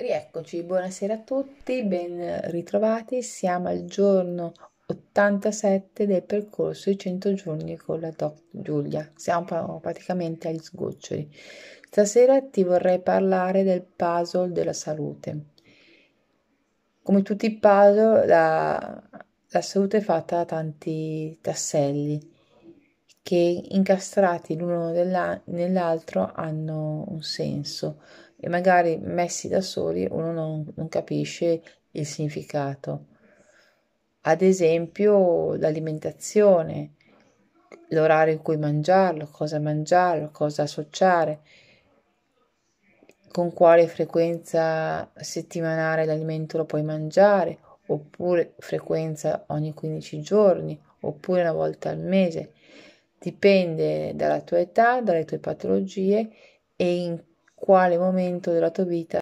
Rieccoci, buonasera a tutti, ben ritrovati. Siamo al giorno 87 del percorso I 100 giorni con la Doc Giulia. Siamo praticamente agli sgoccioli. Stasera ti vorrei parlare del puzzle della salute. Come tutti i puzzle, la, la salute è fatta da tanti tasselli che incastrati l'uno nell'altro hanno un senso e magari messi da soli uno non, non capisce il significato. Ad esempio l'alimentazione, l'orario in cui mangiarlo, cosa mangiarlo, cosa associare, con quale frequenza settimanale l'alimento lo puoi mangiare, oppure frequenza ogni 15 giorni, oppure una volta al mese Dipende dalla tua età, dalle tue patologie e in quale momento della tua vita